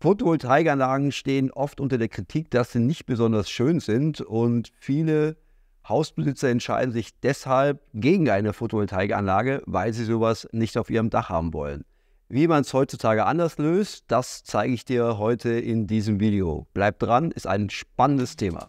Photovoltaikanlagen stehen oft unter der Kritik, dass sie nicht besonders schön sind und viele Hausbesitzer entscheiden sich deshalb gegen eine Photovoltaikanlage, weil sie sowas nicht auf ihrem Dach haben wollen. Wie man es heutzutage anders löst, das zeige ich dir heute in diesem Video. Bleib dran, ist ein spannendes Thema.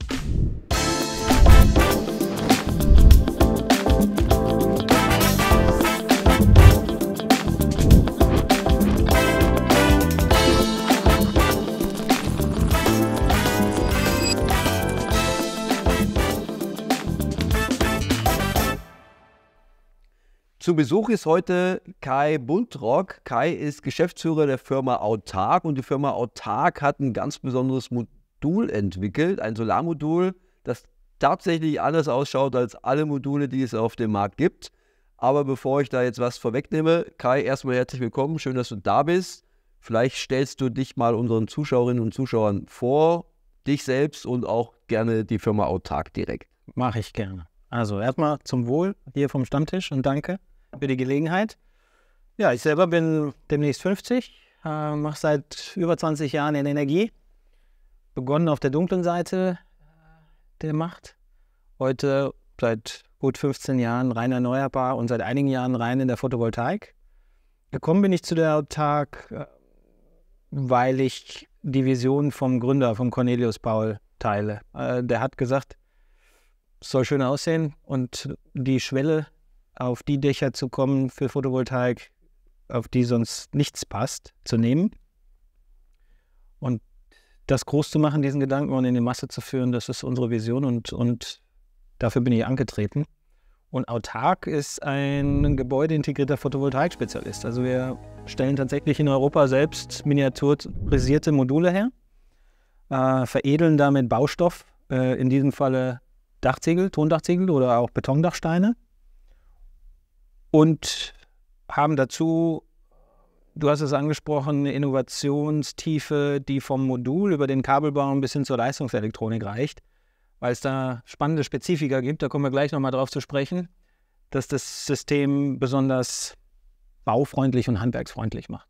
Zu Besuch ist heute Kai Buntrock. Kai ist Geschäftsführer der Firma Autark und die Firma Autark hat ein ganz besonderes Modul entwickelt, ein Solarmodul, das tatsächlich anders ausschaut als alle Module, die es auf dem Markt gibt. Aber bevor ich da jetzt was vorwegnehme, Kai, erstmal herzlich willkommen. Schön, dass du da bist. Vielleicht stellst du dich mal unseren Zuschauerinnen und Zuschauern vor, dich selbst und auch gerne die Firma Autark direkt. Mache ich gerne. Also erstmal zum Wohl hier vom Stammtisch und danke für die Gelegenheit. Ja, ich selber bin demnächst 50, äh, mache seit über 20 Jahren in Energie. Begonnen auf der dunklen Seite äh, der Macht. Heute seit gut 15 Jahren rein erneuerbar und seit einigen Jahren rein in der Photovoltaik. Gekommen bin ich zu der Tag, äh, weil ich die Vision vom Gründer, vom Cornelius Paul, teile. Äh, der hat gesagt, es soll schön aussehen und die Schwelle auf die Dächer zu kommen für Photovoltaik, auf die sonst nichts passt, zu nehmen. Und das groß zu machen, diesen Gedanken und in die Masse zu führen, das ist unsere Vision und, und dafür bin ich angetreten. Und Autark ist ein gebäudeintegrierter Photovoltaik-Spezialist. Also wir stellen tatsächlich in Europa selbst miniaturisierte Module her, äh, veredeln damit Baustoff, äh, in diesem Falle Dachziegel, Tondachziegel oder auch Betondachsteine und haben dazu, du hast es angesprochen, eine Innovationstiefe, die vom Modul über den Kabelbaum bis hin zur Leistungselektronik reicht, weil es da spannende Spezifika gibt, da kommen wir gleich nochmal drauf zu sprechen, dass das System besonders baufreundlich und handwerksfreundlich macht.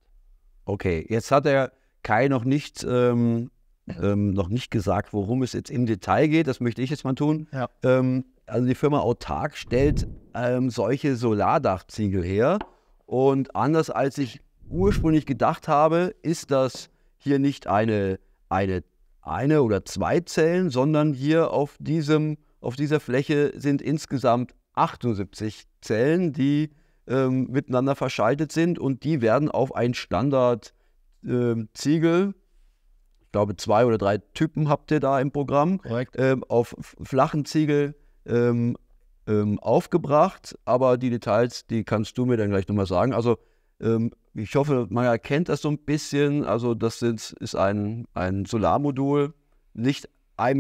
Okay, jetzt hat der Kai noch nicht, ähm, ähm, noch nicht gesagt, worum es jetzt im Detail geht. Das möchte ich jetzt mal tun. Ja. Ähm, also die Firma Autark stellt ähm, solche Solardachziegel her. Und anders als ich ursprünglich gedacht habe, ist das hier nicht eine, eine, eine oder zwei Zellen, sondern hier auf, diesem, auf dieser Fläche sind insgesamt 78 Zellen, die ähm, miteinander verschaltet sind und die werden auf ein Standardziegel. Ähm, äh, ich glaube zwei oder drei Typen habt ihr da im Programm, ähm, auf flachen Ziegel ähm, ähm, aufgebracht, aber die Details, die kannst du mir dann gleich nochmal sagen. Also ähm, ich hoffe, man erkennt das so ein bisschen. Also das sind, ist ein, ein Solarmodul, nicht 1,60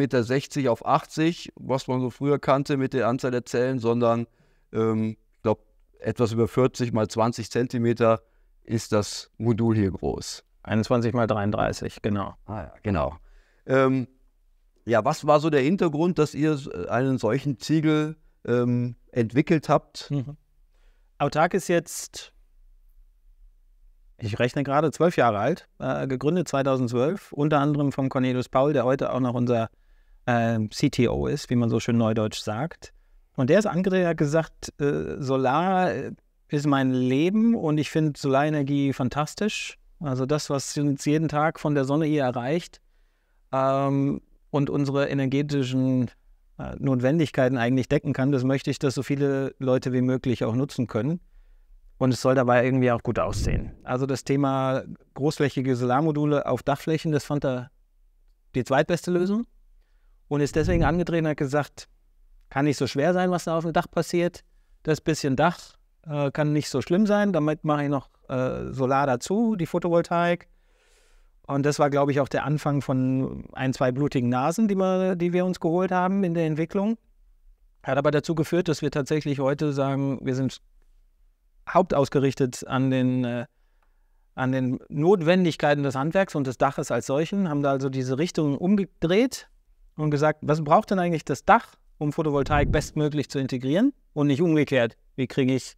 Meter auf 80, was man so früher kannte mit der Anzahl der Zellen, sondern ähm, ich glaube etwas über 40 mal 20 Zentimeter ist das Modul hier groß. 21 mal 33, genau. Ah ja, genau. Ähm, ja, was war so der Hintergrund, dass ihr äh, einen solchen Ziegel ähm, entwickelt habt? Mhm. Autark ist jetzt, ich rechne gerade, zwölf Jahre alt, äh, gegründet 2012, unter anderem von Cornelius Paul, der heute auch noch unser äh, CTO ist, wie man so schön neudeutsch sagt. Und der ist angeregt, hat gesagt, äh, Solar äh, ist mein Leben und ich finde Solarenergie fantastisch. Also das, was uns jeden Tag von der Sonne hier erreicht, ähm, und unsere energetischen äh, Notwendigkeiten eigentlich decken kann, das möchte ich, dass so viele Leute wie möglich auch nutzen können. Und es soll dabei irgendwie auch gut aussehen. Also das Thema großflächige Solarmodule auf Dachflächen, das fand er die zweitbeste Lösung und ist deswegen angetreten und hat gesagt, kann nicht so schwer sein, was da auf dem Dach passiert. Das bisschen Dach äh, kann nicht so schlimm sein. Damit mache ich noch äh, Solar dazu, die Photovoltaik. Und das war, glaube ich, auch der Anfang von ein, zwei blutigen Nasen, die wir, die wir uns geholt haben in der Entwicklung. Hat aber dazu geführt, dass wir tatsächlich heute sagen, wir sind hauptausgerichtet an den, äh, an den Notwendigkeiten des Handwerks und des Daches als solchen, haben da also diese Richtung umgedreht und gesagt, was braucht denn eigentlich das Dach, um Photovoltaik bestmöglich zu integrieren und nicht umgekehrt, wie kriege ich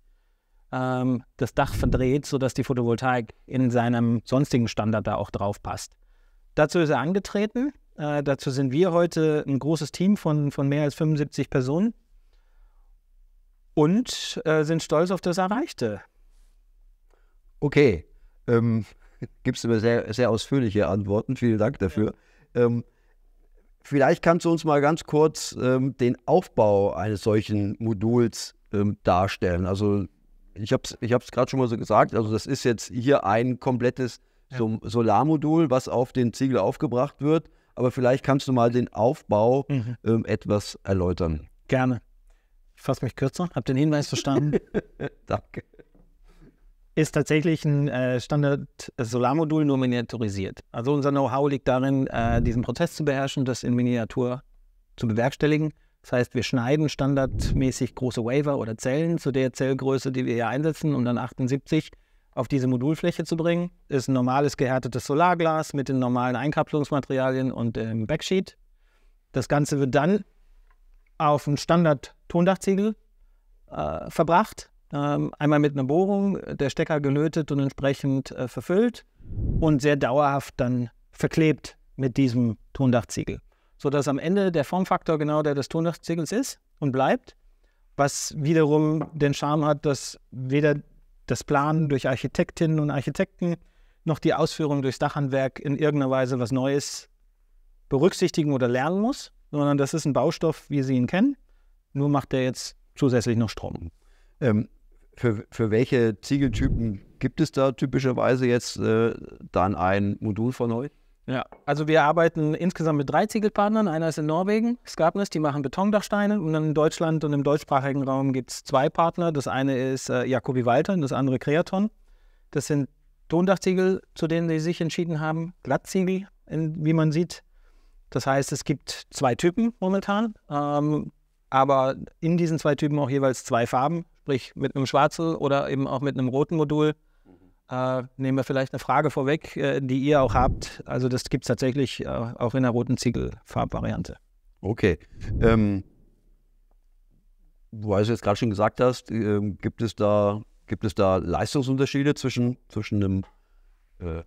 ähm, das Dach verdreht, sodass die Photovoltaik in seinem sonstigen Standard da auch drauf passt. Dazu ist er angetreten. Äh, dazu sind wir heute ein großes Team von, von mehr als 75 Personen und äh, sind stolz auf das Erreichte. Okay. Ähm, Gibst du mir sehr, sehr ausführliche Antworten. Vielen Dank dafür. Ja. Ähm, vielleicht kannst du uns mal ganz kurz ähm, den Aufbau eines solchen Moduls ähm, darstellen. Also ich habe es ich gerade schon mal so gesagt, also das ist jetzt hier ein komplettes so Solarmodul, was auf den Ziegel aufgebracht wird. Aber vielleicht kannst du mal den Aufbau mhm. ähm, etwas erläutern. Gerne. Ich fasse mich kürzer, habe den Hinweis verstanden. Danke. Ist tatsächlich ein äh, Standard-Solarmodul äh, nur miniaturisiert. Also unser Know-how liegt darin, äh, diesen Prozess zu beherrschen, das in Miniatur zu bewerkstelligen. Das heißt, wir schneiden standardmäßig große Wafer oder Zellen zu der Zellgröße, die wir hier einsetzen, um dann 78 auf diese Modulfläche zu bringen. Das ist ein normales gehärtetes Solarglas mit den normalen Einkapselungsmaterialien und ähm, Backsheet. Das Ganze wird dann auf einen Standard-Tondachziegel äh, verbracht. Ähm, einmal mit einer Bohrung, der Stecker gelötet und entsprechend äh, verfüllt und sehr dauerhaft dann verklebt mit diesem Tondachziegel sodass am Ende der Formfaktor genau der des Tonnachzegels ist und bleibt, was wiederum den Charme hat, dass weder das Planen durch Architektinnen und Architekten noch die Ausführung durchs Dachhandwerk in irgendeiner Weise was Neues berücksichtigen oder lernen muss, sondern das ist ein Baustoff, wie Sie ihn kennen, nur macht er jetzt zusätzlich noch Strom. Ähm, für, für welche Ziegeltypen gibt es da typischerweise jetzt äh, dann ein Modul von euch? Ja, also wir arbeiten insgesamt mit drei Ziegelpartnern. Einer ist in Norwegen, Skapnis, die machen Betondachsteine. Und dann in Deutschland und im deutschsprachigen Raum gibt es zwei Partner. Das eine ist äh, Jakobi Walter und das andere Kreaton. Das sind Tondachziegel, zu denen sie sich entschieden haben. Glattziegel, in, wie man sieht. Das heißt, es gibt zwei Typen momentan, ähm, aber in diesen zwei Typen auch jeweils zwei Farben, sprich mit einem schwarzen oder eben auch mit einem roten Modul. Äh, nehmen wir vielleicht eine Frage vorweg, äh, die ihr auch habt. Also das gibt es tatsächlich äh, auch in der roten Ziegelfarbvariante. Okay. Ähm, weil du jetzt gerade schon gesagt hast, äh, gibt, es da, gibt es da Leistungsunterschiede zwischen, zwischen einem äh,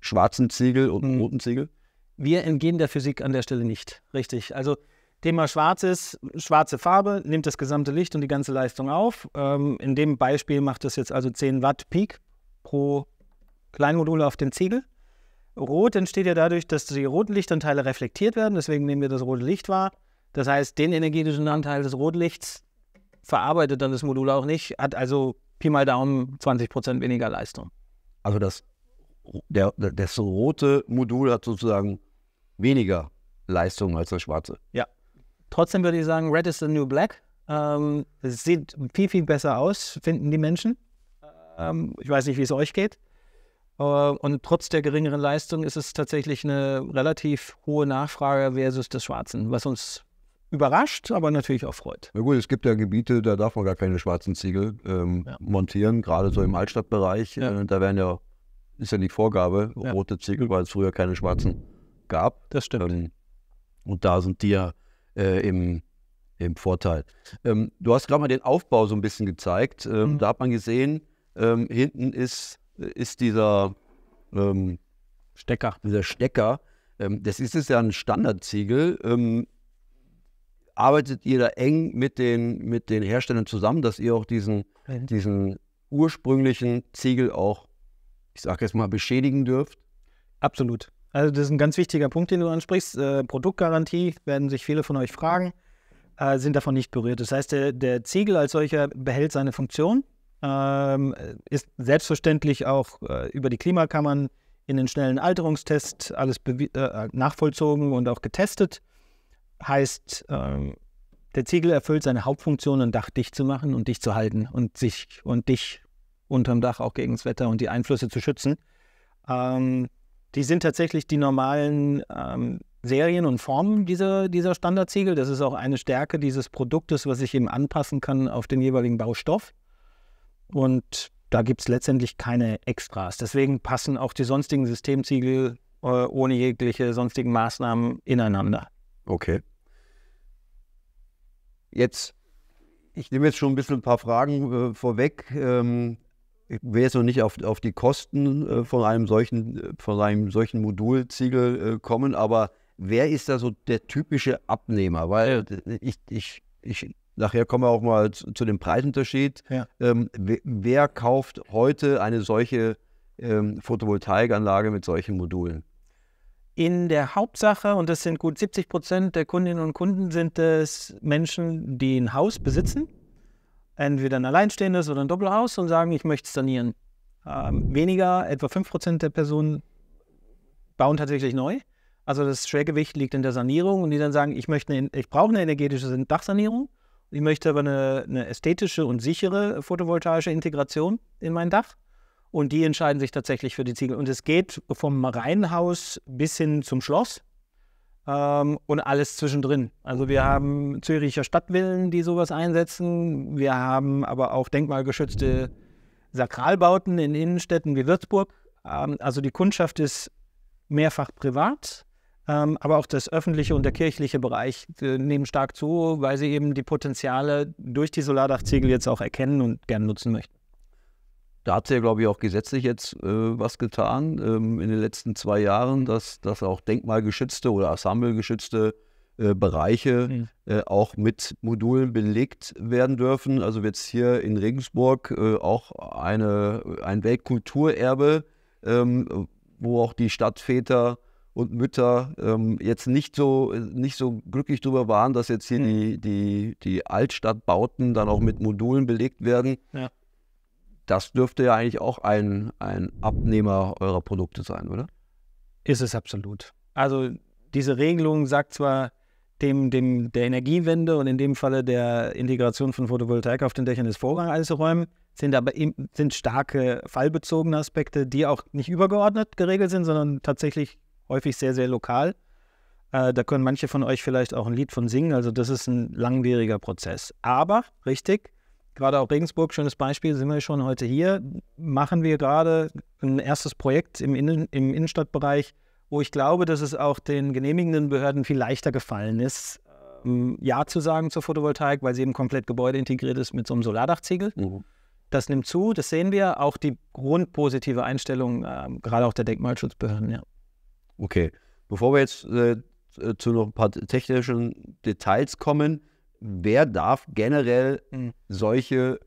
schwarzen Ziegel und einem hm. roten Ziegel? Wir entgehen der Physik an der Stelle nicht, richtig. Also Thema Schwarzes, schwarze Farbe nimmt das gesamte Licht und die ganze Leistung auf. Ähm, in dem Beispiel macht das jetzt also 10 Watt Peak pro Kleinmodul auf dem Ziegel. Rot entsteht ja dadurch, dass die roten Lichtanteile reflektiert werden, deswegen nehmen wir das rote Licht wahr. Das heißt, den energetischen Anteil des Rotlichts verarbeitet dann das Modul auch nicht, hat also Pi mal Daumen 20% weniger Leistung. Also das, der, das rote Modul hat sozusagen weniger Leistung als das schwarze. Ja. Trotzdem würde ich sagen, Red is the new black. Ähm, es sieht viel, viel besser aus, finden die Menschen. Ähm, ich weiß nicht, wie es euch geht. Äh, und trotz der geringeren Leistung ist es tatsächlich eine relativ hohe Nachfrage versus des Schwarzen, was uns überrascht, aber natürlich auch freut. Na gut, es gibt ja Gebiete, da darf man gar keine schwarzen Ziegel ähm, ja. montieren, gerade so im Altstadtbereich. Ja. Äh, da werden ja, ist ja die Vorgabe, ja. rote Ziegel, weil es früher keine schwarzen gab. Das stimmt. Ähm, und da sind die ja äh, im, im Vorteil. Ähm, du hast gerade mal den Aufbau so ein bisschen gezeigt. Ähm, mhm. Da hat man gesehen, ähm, hinten ist, ist dieser ähm, Stecker. Dieser Stecker. Ähm, das ist es ja ein Standardziegel. Ähm, arbeitet ihr da eng mit den, mit den Herstellern zusammen, dass ihr auch diesen, diesen ursprünglichen Ziegel auch, ich sage jetzt mal, beschädigen dürft? Absolut. Also das ist ein ganz wichtiger Punkt, den du ansprichst. Äh, Produktgarantie werden sich viele von euch fragen, äh, sind davon nicht berührt. Das heißt, der, der Ziegel als solcher behält seine Funktion ähm, ist selbstverständlich auch äh, über die Klimakammern in den schnellen Alterungstest alles äh, nachvollzogen und auch getestet. Heißt, ähm, der Ziegel erfüllt seine Hauptfunktion, ein Dach dicht zu machen und dicht zu halten und sich und dich unterm Dach auch gegen das Wetter und die Einflüsse zu schützen. Ähm, die sind tatsächlich die normalen ähm, Serien und Formen dieser, dieser Standardziegel. Das ist auch eine Stärke dieses Produktes, was ich eben anpassen kann auf den jeweiligen Baustoff. Und da gibt es letztendlich keine Extras. Deswegen passen auch die sonstigen Systemziegel äh, ohne jegliche sonstigen Maßnahmen ineinander. Okay. Jetzt, ich nehme jetzt schon ein bisschen ein paar Fragen äh, vorweg. Ähm, ich will jetzt noch nicht auf, auf die Kosten äh, von einem solchen, von einem solchen Modulziegel äh, kommen, aber wer ist da so der typische Abnehmer? Weil äh, ich, ich, ich Nachher kommen wir auch mal zu, zu dem Preisunterschied. Ja. Ähm, wer, kauft heute eine solche ähm, Photovoltaikanlage mit solchen Modulen? In der Hauptsache, und das sind gut 70 Prozent der Kundinnen und Kunden, sind es Menschen, die ein Haus besitzen, entweder ein alleinstehendes oder ein Doppelhaus und sagen, ich möchte es sanieren. Ähm, weniger, etwa 5 Prozent der Personen bauen tatsächlich neu. Also das Schwergewicht liegt in der Sanierung und die dann sagen, ich möchte eine, ich brauche eine energetische Dachsanierung ich möchte aber eine, eine ästhetische und sichere photovoltaische Integration in mein Dach. Und die entscheiden sich tatsächlich für die Ziegel. Und es geht vom Reihenhaus bis hin zum Schloss ähm, und alles zwischendrin. Also wir haben Züricher Stadtvillen, die sowas einsetzen. Wir haben aber auch denkmalgeschützte Sakralbauten in Innenstädten wie Würzburg. Ähm, also die Kundschaft ist mehrfach privat ähm, aber auch das öffentliche und der kirchliche Bereich äh, nehmen stark zu, weil sie eben die Potenziale durch die Solardachziegel jetzt auch erkennen und gerne nutzen möchten. Da hat sich ja, glaube ich, auch gesetzlich jetzt äh, was getan ähm, in den letzten zwei Jahren, dass, dass auch denkmalgeschützte oder ensemblegeschützte äh, Bereiche mhm. äh, auch mit Modulen belegt werden dürfen. Also jetzt hier in Regensburg äh, auch eine, ein Weltkulturerbe, ähm, wo auch die Stadtväter und Mütter ähm, jetzt nicht so, nicht so glücklich drüber waren, dass jetzt hier mhm. die, die, die Altstadtbauten dann auch mit Modulen belegt werden. Ja. Das dürfte ja eigentlich auch ein, ein Abnehmer eurer Produkte sein, oder? Ist es absolut. Also diese Regelung sagt zwar dem, dem, der Energiewende und in dem Falle der Integration von Photovoltaik auf den Dächern des Vorrang einzuräumen, sind aber sind starke fallbezogene Aspekte, die auch nicht übergeordnet geregelt sind, sondern tatsächlich häufig sehr, sehr lokal. Äh, da können manche von euch vielleicht auch ein Lied von singen. Also das ist ein langwieriger Prozess. Aber, richtig, gerade auch Regensburg, schönes Beispiel, sind wir schon heute hier, machen wir gerade ein erstes Projekt im, Innen im Innenstadtbereich, wo ich glaube, dass es auch den genehmigenden Behörden viel leichter gefallen ist, ähm, ja zu sagen zur Photovoltaik, weil sie eben komplett Gebäude integriert ist mit so einem Solardachziegel. Mhm. Das nimmt zu, das sehen wir. Auch die grundpositive Einstellung, äh, gerade auch der Denkmalschutzbehörden, ja. Okay. Bevor wir jetzt äh, zu noch ein paar technischen Details kommen, wer darf generell mhm. solche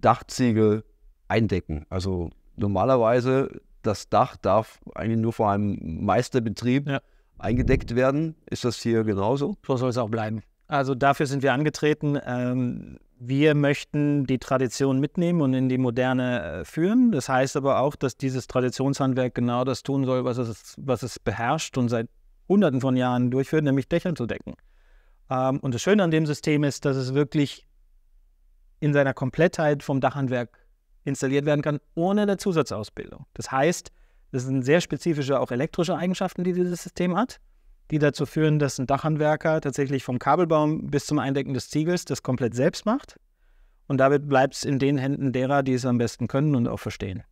Dachziegel eindecken? Also normalerweise das Dach darf eigentlich nur vor einem Meisterbetrieb ja. eingedeckt werden. Ist das hier genauso? So soll es auch bleiben. Also dafür sind wir angetreten. Ähm, wir möchten die Tradition mitnehmen und in die Moderne äh, führen. Das heißt aber auch, dass dieses Traditionshandwerk genau das tun soll, was es, was es beherrscht und seit Hunderten von Jahren durchführt, nämlich Dächer zu decken. Ähm, und das Schöne an dem System ist, dass es wirklich in seiner Komplettheit vom Dachhandwerk installiert werden kann, ohne eine Zusatzausbildung. Das heißt, das sind sehr spezifische auch elektrische Eigenschaften, die dieses System hat die dazu führen, dass ein Dachhandwerker tatsächlich vom Kabelbaum bis zum Eindecken des Ziegels das komplett selbst macht. Und damit bleibt es in den Händen derer, die es am besten können und auch verstehen.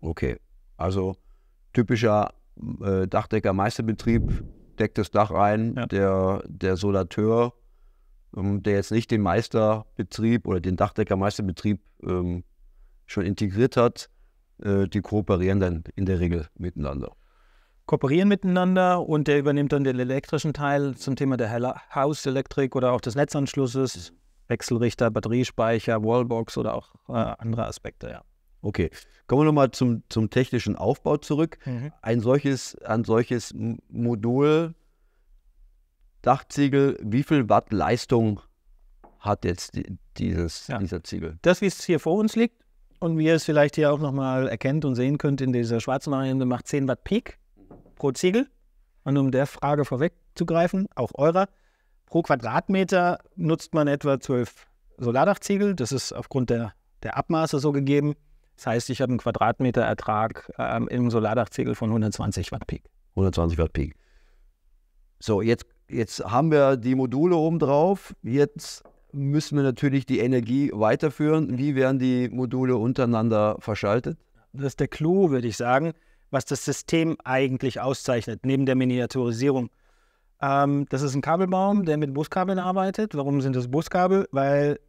Okay, also typischer äh, Dachdecker-Meisterbetrieb deckt das Dach ein, ja. der, der Solateur, ähm, der jetzt nicht den Meisterbetrieb oder den Dachdecker-Meisterbetrieb ähm, schon integriert hat, äh, die kooperieren dann in der Regel miteinander kooperieren miteinander und der übernimmt dann den elektrischen Teil zum Thema der Hauselektrik oder auch des Netzanschlusses, Wechselrichter, Batteriespeicher, Wallbox oder auch äh, andere Aspekte, ja. Okay, kommen wir nochmal zum, zum technischen Aufbau zurück. Mhm. Ein solches, ein solches Modul, Dachziegel, wie viel Watt Leistung hat jetzt die, dieses, ja. dieser Ziegel? Das, wie es hier vor uns liegt und wie ihr es vielleicht hier auch nochmal erkennt und sehen könnt in dieser schwarzen Variante, macht 10 Watt Peak pro Ziegel. Und um der Frage vorwegzugreifen, auch eurer, pro Quadratmeter nutzt man etwa zwölf Solardachziegel. Das ist aufgrund der, der Abmaße so gegeben. Das heißt, ich habe einen Quadratmeterertrag ähm, im Solardachziegel von 120 Watt Peak. 120 Watt Peak. So, jetzt, jetzt haben wir die Module oben drauf. Jetzt müssen wir natürlich die Energie weiterführen. Wie werden die Module untereinander verschaltet? Das ist der Clou, würde ich sagen was das System eigentlich auszeichnet, neben der Miniaturisierung. Ähm, das ist ein Kabelbaum, der mit Buskabeln arbeitet. Warum sind das Buskabel? Weil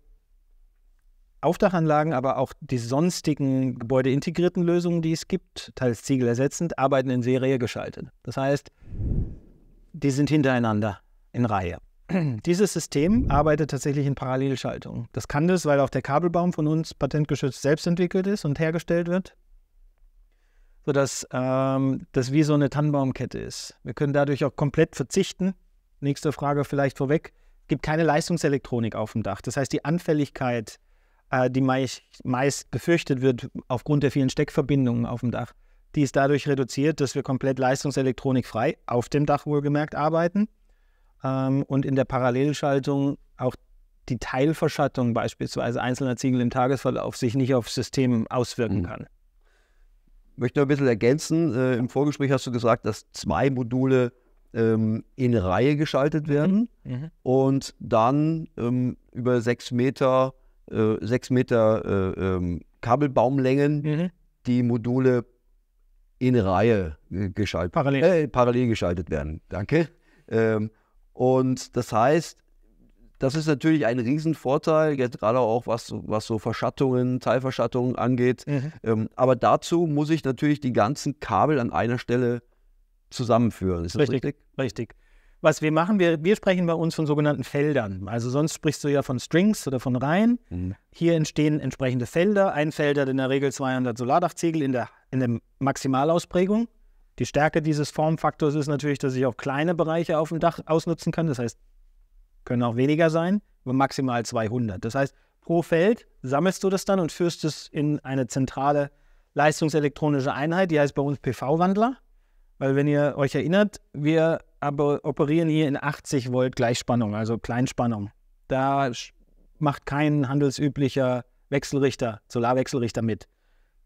Aufdachanlagen, aber auch die sonstigen gebäudeintegrierten Lösungen, die es gibt, teils ziegelersetzend, arbeiten in Serie geschaltet. Das heißt, die sind hintereinander in Reihe. Dieses System arbeitet tatsächlich in Parallelschaltung. Das kann das, weil auch der Kabelbaum von uns patentgeschützt selbst entwickelt ist und hergestellt wird sodass ähm, das wie so eine Tannenbaumkette ist. Wir können dadurch auch komplett verzichten. Nächste Frage vielleicht vorweg. Es gibt keine Leistungselektronik auf dem Dach. Das heißt, die Anfälligkeit, äh, die meist, meist befürchtet wird aufgrund der vielen Steckverbindungen auf dem Dach, die ist dadurch reduziert, dass wir komplett leistungselektronikfrei auf dem Dach wohlgemerkt arbeiten ähm, und in der Parallelschaltung auch die Teilverschattung beispielsweise einzelner Ziegel im Tagesverlauf sich nicht auf System auswirken mhm. kann möchte noch ein bisschen ergänzen. Äh, Im Vorgespräch hast du gesagt, dass zwei Module ähm, in Reihe geschaltet mhm. werden mhm. und dann ähm, über sechs Meter, äh, sechs Meter äh, ähm, Kabelbaumlängen mhm. die Module in Reihe äh, geschaltet, parallel. Äh, parallel. geschaltet werden. Danke. Ähm, und das heißt, das ist natürlich ein Riesenvorteil, gerade auch was, was so Verschattungen, Teilverschattungen angeht. Mhm. Ähm, aber dazu muss ich natürlich die ganzen Kabel an einer Stelle zusammenführen. Ist richtig, das richtig? Richtig. Was wir machen, wir, wir sprechen bei uns von sogenannten Feldern. Also sonst sprichst du ja von Strings oder von Reihen. Mhm. Hier entstehen entsprechende Felder. Ein Feld hat in der Regel 200 Solardachziegel in der, in der Maximalausprägung. Die Stärke dieses Formfaktors ist natürlich, dass ich auch kleine Bereiche auf dem Dach ausnutzen kann. Das heißt, können auch weniger sein, aber maximal 200. Das heißt, pro Feld sammelst du das dann und führst es in eine zentrale leistungselektronische Einheit, die heißt bei uns PV-Wandler. Weil wenn ihr euch erinnert, wir operieren hier in 80 Volt Gleichspannung, also Kleinspannung. Da macht kein handelsüblicher Wechselrichter, Solarwechselrichter mit.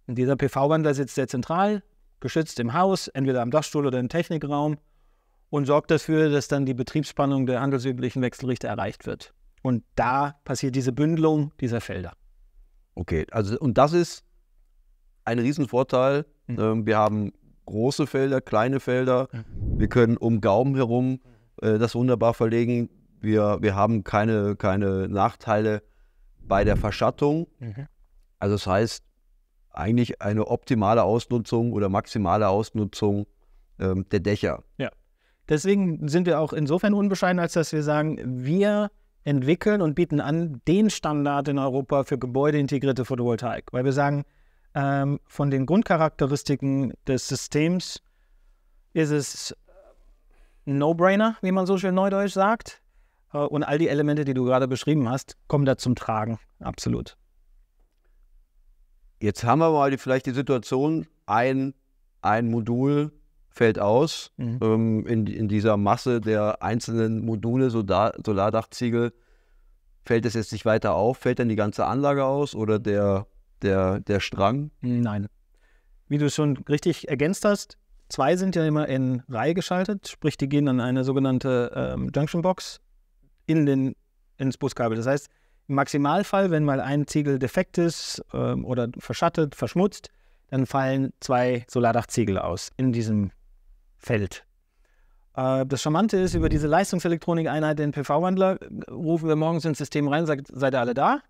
Und dieser PV-Wandler sitzt sehr zentral, geschützt im Haus, entweder am Dachstuhl oder im Technikraum und sorgt dafür, dass dann die Betriebsspannung der handelsüblichen Wechselrichter erreicht wird. Und da passiert diese Bündelung dieser Felder. Okay, also und das ist ein Riesenvorteil. Mhm. Ähm, wir haben große Felder, kleine Felder. Mhm. Wir können um Gaumen herum äh, das wunderbar verlegen. Wir, wir haben keine, keine Nachteile bei der Verschattung. Mhm. Also das heißt, eigentlich eine optimale Ausnutzung oder maximale Ausnutzung ähm, der Dächer. Ja. Deswegen sind wir auch insofern unbescheiden, als dass wir sagen, wir entwickeln und bieten an den Standard in Europa für gebäudeintegrierte Photovoltaik, weil wir sagen, ähm, von den Grundcharakteristiken des Systems ist es ein äh, No-Brainer, wie man so schön neudeutsch sagt. Äh, und all die Elemente, die du gerade beschrieben hast, kommen da zum Tragen. Absolut. Jetzt haben wir mal die, vielleicht die Situation, ein, ein Modul fällt aus mhm. ähm, in, in dieser Masse der einzelnen Module, so da, Solardachziegel. Fällt es jetzt nicht weiter auf? Fällt dann die ganze Anlage aus oder der, der, der Strang? Nein. Wie du es schon richtig ergänzt hast, zwei sind ja immer in Reihe geschaltet, sprich, die gehen an eine sogenannte ähm, Junction Box in den, ins Buskabel. Das heißt, im Maximalfall, wenn mal ein Ziegel defekt ist ähm, oder verschattet, verschmutzt, dann fallen zwei Solardachziegel aus in diesem fällt. Äh, das Charmante ist, über diese Leistungselektronikeinheit, den PV-Wandler, äh, rufen wir morgens ins System rein, sagt, seid ihr alle da?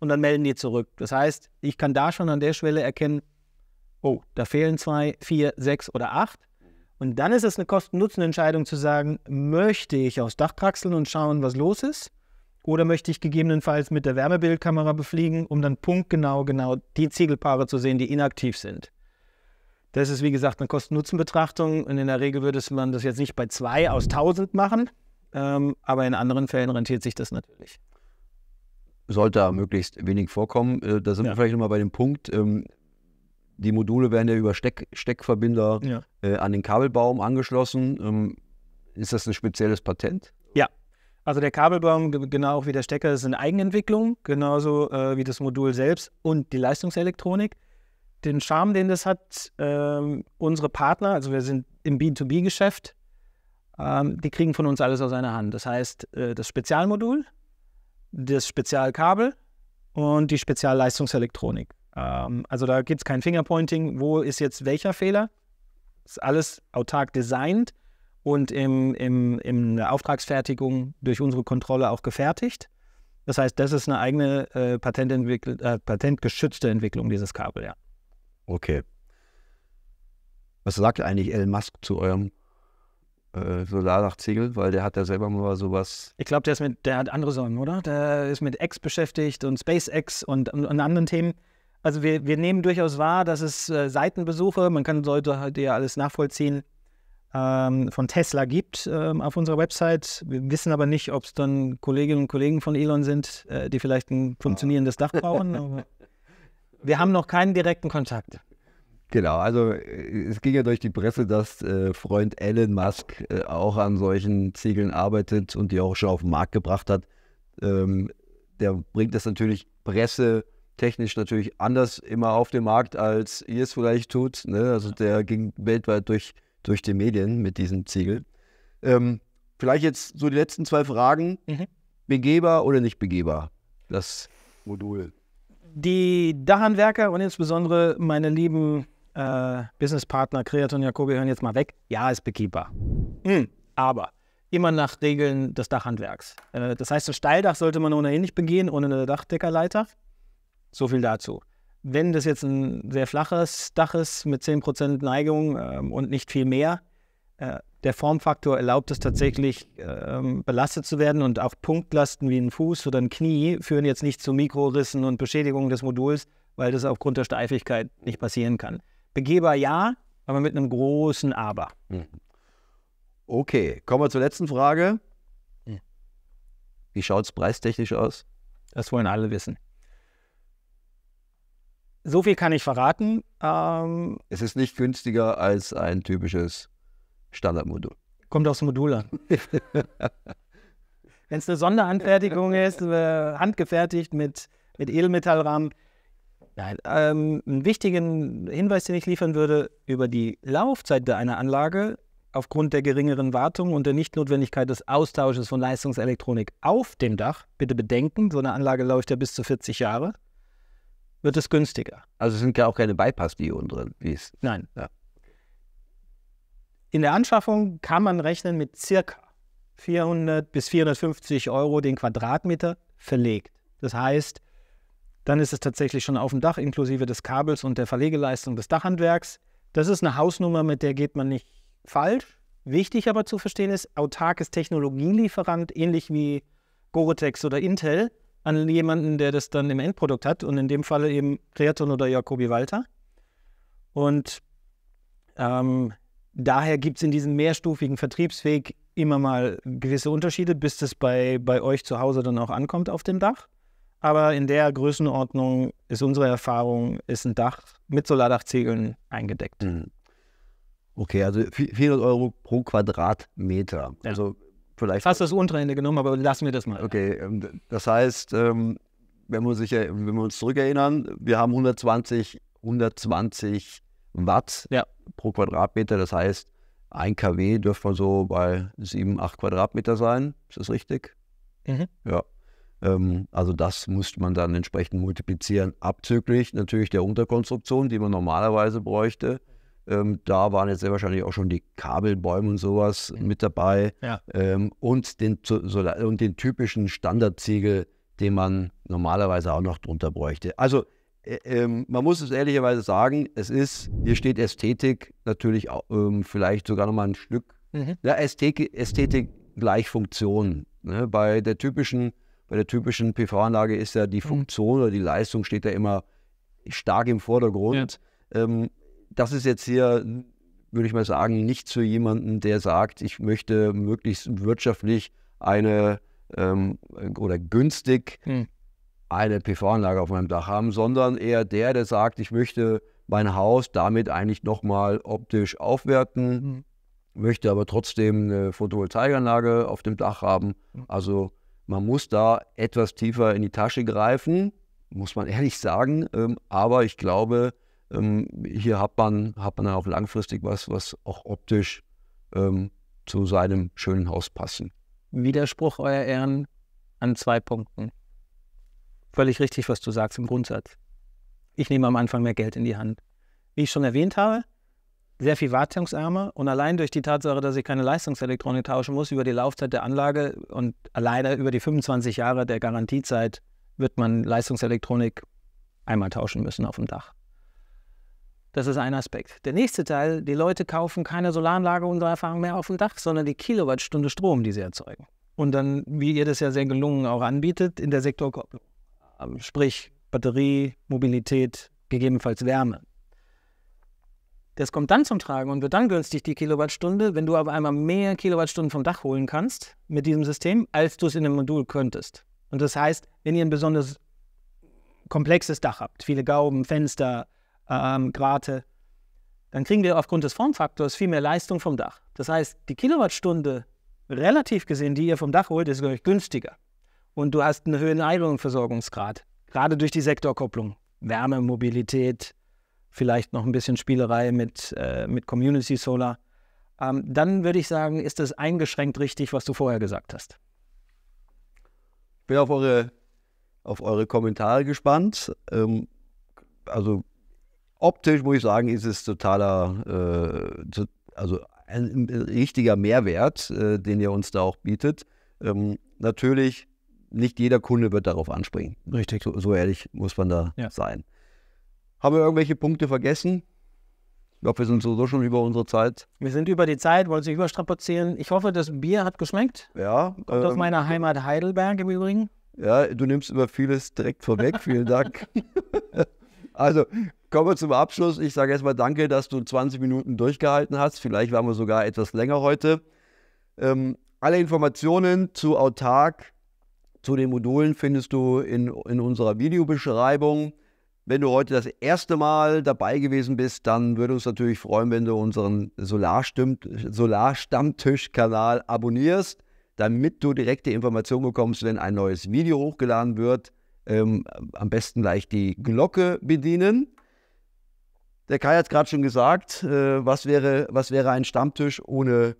Und dann melden die zurück. Das heißt, ich kann da schon an der Schwelle erkennen, oh, da fehlen zwei, vier, sechs oder acht. Und dann ist es eine Kosten-Nutzen-Entscheidung zu sagen, möchte ich aufs Dach kraxeln und schauen, was los ist? Oder möchte ich gegebenenfalls mit der Wärmebildkamera befliegen, um dann punktgenau genau die Ziegelpaare zu sehen, die inaktiv sind? Das ist, wie gesagt, eine Kosten-Nutzen-Betrachtung und in der Regel würde man das jetzt nicht bei zwei aus 1000 machen, ähm, aber in anderen Fällen rentiert sich das natürlich. Sollte da möglichst wenig vorkommen. Äh, da sind ja. wir vielleicht nochmal bei dem Punkt, ähm, die Module werden ja über Steck Steckverbinder ja. äh, an den Kabelbaum angeschlossen. Ähm, ist das ein spezielles Patent? Ja, also der Kabelbaum, genau wie der Stecker, ist eine Eigenentwicklung, genauso äh, wie das Modul selbst und die Leistungselektronik den Charme, den das hat, ähm, unsere Partner, also wir sind im B2B-Geschäft, ähm, die kriegen von uns alles aus einer Hand. Das heißt, äh, das Spezialmodul, das Spezialkabel und die Spezialleistungselektronik. Ähm, also da gibt es kein Fingerpointing, wo ist jetzt welcher Fehler. Ist alles autark designt und im, im, in der Auftragsfertigung durch unsere Kontrolle auch gefertigt. Das heißt, das ist eine eigene äh, äh, patentgeschützte Entwicklung, dieses Kabel, ja. Okay. Was sagt eigentlich Elon Musk zu eurem äh, Solardachziegel? Weil der hat ja selber mal sowas. Ich glaube, der ist mit, der hat andere Sorgen, oder? Der ist mit X beschäftigt und SpaceX und, und, und anderen Themen. Also wir, wir nehmen durchaus wahr, dass es äh, Seitenbesuche, man kann sollte halt ja alles nachvollziehen, ähm, von Tesla gibt ähm, auf unserer Website. Wir wissen aber nicht, ob es dann Kolleginnen und Kollegen von Elon sind, äh, die vielleicht ein funktionierendes Dach brauchen. Wir haben noch keinen direkten Kontakt. Genau, also äh, es ging ja durch die Presse, dass äh, Freund Elon Musk äh, auch an solchen Ziegeln arbeitet und die auch schon auf den Markt gebracht hat. Ähm, der bringt das natürlich pressetechnisch natürlich anders immer auf den Markt, als ihr es vielleicht tut. Ne? Also der ging weltweit durch, durch die Medien mit diesem Ziegel. Ähm, vielleicht jetzt so die letzten zwei Fragen. Mhm. Begehbar oder nicht begehbar? Das Modul die Dachhandwerker und insbesondere meine lieben äh, Businesspartner Kreat und Jakobi hören jetzt mal weg. Ja, ist begehbar. Mhm. Aber immer nach Regeln des Dachhandwerks. Äh, das heißt, das Steildach sollte man ohnehin nicht begehen ohne eine Dachdeckerleiter. So viel dazu. Wenn das jetzt ein sehr flaches Dach ist mit 10% Neigung äh, und nicht viel mehr, äh, der Formfaktor erlaubt es tatsächlich, ähm, belastet zu werden und auch Punktlasten wie ein Fuß oder ein Knie führen jetzt nicht zu Mikrorissen und Beschädigungen des Moduls, weil das aufgrund der Steifigkeit nicht passieren kann. Begehbar ja, aber mit einem großen Aber. Mhm. Okay, kommen wir zur letzten Frage. Wie schaut es preistechnisch aus? Das wollen alle wissen. So viel kann ich verraten. Ähm, es ist nicht günstiger als ein typisches Standardmodul. Kommt aus dem Modul an. Wenn es eine Sonderanfertigung ist, äh, handgefertigt mit, mit Edelmetallrahmen. Nein, ähm, einen wichtigen Hinweis, den ich liefern würde, über die Laufzeit einer Anlage aufgrund der geringeren Wartung und der Nichtnotwendigkeit des Austausches von Leistungselektronik auf dem Dach, bitte bedenken, so eine Anlage läuft ja bis zu 40 Jahre, wird es günstiger. Also sind ja auch keine Bypass-Dioden drin. Wie Nein. Ja. In der Anschaffung kann man rechnen mit circa 400 bis 450 Euro den Quadratmeter verlegt. Das heißt, dann ist es tatsächlich schon auf dem Dach inklusive des Kabels und der Verlegeleistung des Dachhandwerks. Das ist eine Hausnummer, mit der geht man nicht falsch. Wichtig aber zu verstehen ist, autark ist Technologielieferant, ähnlich wie Goretex oder Intel, an jemanden, der das dann im Endprodukt hat und in dem Falle eben Kreaton oder Jacobi Walter. Und ähm, daher gibt es in diesem mehrstufigen Vertriebsweg immer mal gewisse Unterschiede, bis das bei, bei euch zu Hause dann auch ankommt auf dem Dach. Aber in der Größenordnung ist unsere Erfahrung, ist ein Dach mit Solardachziegeln eingedeckt. Mhm. Okay, also 400 Euro pro Quadratmeter. Ja. Also vielleicht. Fast das untere Ende genommen, aber lassen wir das mal. Okay, ähm, das heißt, ähm, wenn wir, sich, wenn wir uns zurückerinnern, wir haben 120, 120 Watt ja. pro Quadratmeter. Das heißt, ein kW dürfte man so bei 7, 8 Quadratmeter sein. Ist das richtig? Mhm. Ja. Ähm, also das musste man dann entsprechend multiplizieren, abzüglich natürlich der Unterkonstruktion, die man normalerweise bräuchte. Ähm, da waren jetzt sehr wahrscheinlich auch schon die Kabelbäume und sowas mhm. mit dabei ja. ähm, und, den, so, und den typischen Standardziegel, den man normalerweise auch noch drunter bräuchte. Also ähm, man muss es ehrlicherweise sagen, es ist, hier steht Ästhetik natürlich auch, ähm, vielleicht sogar nochmal ein Stück. Mhm. Ja, Ästhetik, Ästhetik gleich Funktion. Ne? Bei der typischen, typischen PV-Anlage ist ja die mhm. Funktion mhm. oder die Leistung steht ja immer stark im Vordergrund. Ja. Ähm, das ist jetzt hier, würde ich mal sagen, nicht zu jemandem, der sagt, ich möchte möglichst wirtschaftlich eine ähm, oder günstig mhm eine PV-Anlage auf meinem Dach haben, sondern eher der, der sagt, ich möchte mein Haus damit eigentlich nochmal optisch aufwerten, mhm. möchte aber trotzdem eine Photovoltaikanlage auf dem Dach haben. Mhm. Also man muss da etwas tiefer in die Tasche greifen, muss man ehrlich sagen. Ähm, aber ich glaube, ähm, hier hat man, hat man dann auch langfristig was, was auch optisch ähm, zu seinem schönen Haus passen. Widerspruch, euer Ehren, an zwei Punkten völlig richtig, was du sagst im Grundsatz. Ich nehme am Anfang mehr Geld in die Hand. Wie ich schon erwähnt habe, sehr viel wartungsärmer und allein durch die Tatsache, dass ich keine Leistungselektronik tauschen muss, über die Laufzeit der Anlage und alleine über die 25 Jahre der Garantiezeit wird man Leistungselektronik einmal tauschen müssen auf dem Dach. Das ist ein Aspekt. Der nächste Teil, die Leute kaufen keine Solaranlage unserer Erfahrung mehr auf dem Dach, sondern die Kilowattstunde Strom, die sie erzeugen. Und dann, wie ihr das ja sehr gelungen auch anbietet, in der Sektorkopplung. Ähm, sprich Batterie, Mobilität, gegebenenfalls Wärme. Das kommt dann zum Tragen und wird dann günstig die Kilowattstunde, wenn du aber einmal mehr Kilowattstunden vom Dach holen kannst mit diesem System, als du es in einem Modul könntest. Und das heißt, wenn ihr ein besonders komplexes Dach habt, viele Gauben, Fenster, ähm, Grate, dann kriegen wir aufgrund des Formfaktors viel mehr Leistung vom Dach. Das heißt, die Kilowattstunde relativ gesehen, die ihr vom Dach holt, ist euch günstiger und du hast einen höheren Eisenversorgungsgrad, gerade durch die Sektorkopplung. Wärme, Mobilität, vielleicht noch ein bisschen Spielerei mit, äh, mit Community Solar. Ähm, dann würde ich sagen, ist das eingeschränkt richtig, was du vorher gesagt hast. Ich bin auf eure, auf eure Kommentare gespannt. Ähm, also optisch muss ich sagen, ist es totaler, äh, also ein, richtiger Mehrwert, äh, den ihr uns da auch bietet. Ähm, natürlich nicht jeder Kunde wird darauf anspringen. Richtig. So, so ehrlich muss man da ja. sein. Haben wir irgendwelche Punkte vergessen? Ich glaube, wir sind sowieso schon über unsere Zeit. Wir sind über die Zeit, wollen Sie überstrapazieren. Ich hoffe, das Bier hat geschmeckt. Ja. Kommt ähm, aus meiner Heimat Heidelberg im Übrigen. Ja, du nimmst über vieles direkt vorweg. Vielen Dank. also, kommen wir zum Abschluss. Ich sage erstmal danke, dass du 20 Minuten durchgehalten hast. Vielleicht waren wir sogar etwas länger heute. Ähm, alle Informationen zu Autark zu den Modulen findest du in, in unserer Videobeschreibung. Wenn du heute das erste Mal dabei gewesen bist, dann würde uns natürlich freuen, wenn du unseren Solarstammtisch-Kanal abonnierst, damit du direkte Informationen bekommst, wenn ein neues Video hochgeladen wird. Ähm, am besten gleich die Glocke bedienen. Der Kai hat es gerade schon gesagt, äh, was, wäre, was wäre ein Stammtisch ohne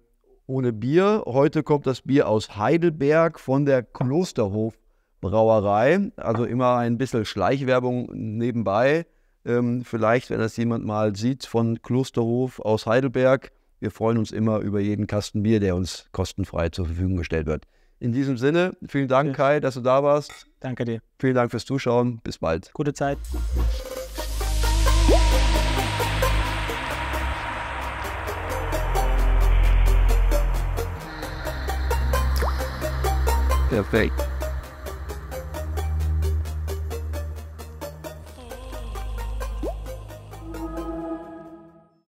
ohne Bier. Heute kommt das Bier aus Heidelberg von der Klosterhof Brauerei. Also immer ein bisschen Schleichwerbung nebenbei. Ähm, vielleicht, wenn das jemand mal sieht, von Klosterhof aus Heidelberg. Wir freuen uns immer über jeden Kasten Bier, der uns kostenfrei zur Verfügung gestellt wird. In diesem Sinne, vielen Dank, Kai, dass du da warst. Danke dir. Vielen Dank fürs Zuschauen. Bis bald. Gute Zeit. Perfect.